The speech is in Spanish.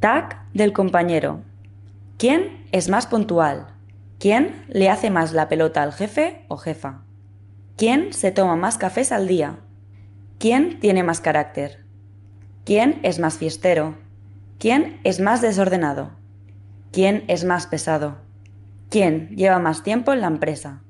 Tag del compañero. ¿Quién es más puntual? ¿Quién le hace más la pelota al jefe o jefa? ¿Quién se toma más cafés al día? ¿Quién tiene más carácter? ¿Quién es más fiestero? ¿Quién es más desordenado? ¿Quién es más pesado? ¿Quién lleva más tiempo en la empresa?